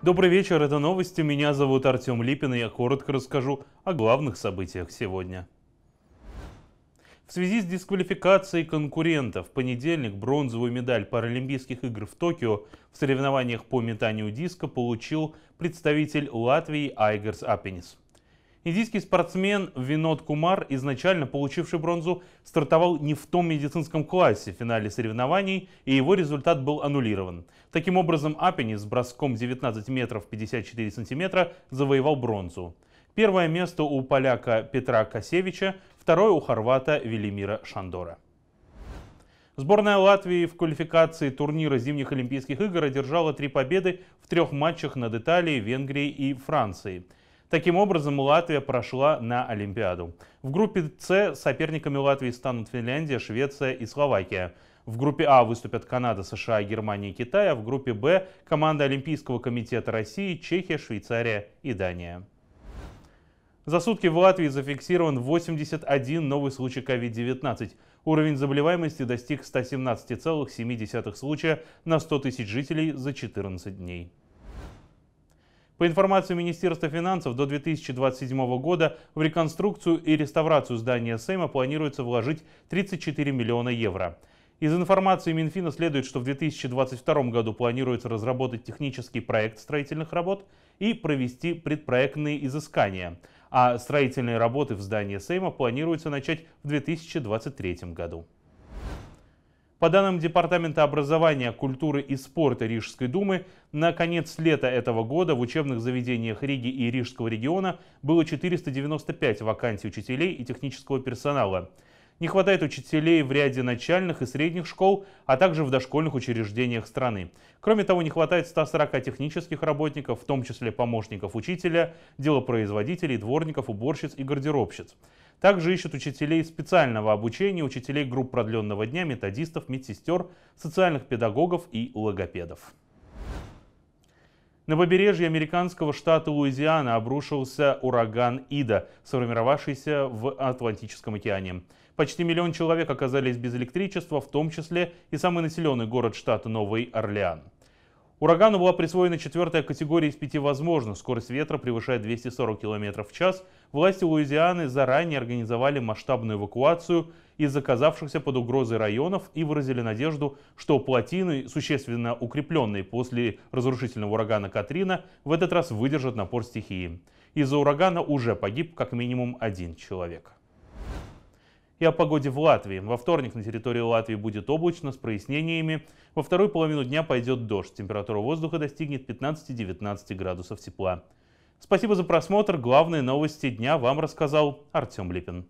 Добрый вечер, это новости. Меня зовут Артем Липин, и я коротко расскажу о главных событиях сегодня. В связи с дисквалификацией конкурентов в понедельник бронзовую медаль Паралимпийских игр в Токио в соревнованиях по метанию диска получил представитель Латвии Айгерс Апенис. Индийский спортсмен Винод Кумар, изначально получивший бронзу, стартовал не в том медицинском классе в финале соревнований, и его результат был аннулирован. Таким образом, Апини с броском 19 метров 54 сантиметра завоевал бронзу. Первое место у поляка Петра Косевича, второе у хорвата Велимира Шандора. Сборная Латвии в квалификации турнира зимних Олимпийских игр одержала три победы в трех матчах над Италией, Венгрией и Францией – Таким образом, Латвия прошла на Олимпиаду. В группе С соперниками Латвии станут Финляндия, Швеция и Словакия. В группе А выступят Канада, США, Германия и Китай, а в группе Б – команда Олимпийского комитета России, Чехия, Швейцария и Дания. За сутки в Латвии зафиксирован 81 новый случай COVID-19. Уровень заболеваемости достиг 117,7 случая на 100 тысяч жителей за 14 дней. По информации Министерства финансов, до 2027 года в реконструкцию и реставрацию здания Сейма планируется вложить 34 миллиона евро. Из информации Минфина следует, что в 2022 году планируется разработать технический проект строительных работ и провести предпроектные изыскания, а строительные работы в здании Сейма планируется начать в 2023 году. По данным Департамента образования, культуры и спорта Рижской думы, на конец лета этого года в учебных заведениях Риги и Рижского региона было 495 вакансий учителей и технического персонала. Не хватает учителей в ряде начальных и средних школ, а также в дошкольных учреждениях страны. Кроме того, не хватает 140 технических работников, в том числе помощников учителя, делопроизводителей, дворников, уборщиц и гардеробщиц. Также ищут учителей специального обучения, учителей групп продленного дня, методистов, медсестер, социальных педагогов и логопедов. На побережье американского штата Луизиана обрушился ураган Ида, сформировавшийся в Атлантическом океане. Почти миллион человек оказались без электричества, в том числе и самый населенный город штата Новый Орлеан. Урагану была присвоена четвертая категория из пяти возможных. Скорость ветра превышает 240 км в час. Власти Луизианы заранее организовали масштабную эвакуацию – из оказавшихся под угрозой районов и выразили надежду, что плотины, существенно укрепленные после разрушительного урагана Катрина, в этот раз выдержат напор стихии. Из-за урагана уже погиб как минимум один человек. И о погоде в Латвии. Во вторник на территории Латвии будет облачно с прояснениями. Во вторую половину дня пойдет дождь. Температура воздуха достигнет 15-19 градусов тепла. Спасибо за просмотр. Главные новости дня вам рассказал Артем Липин.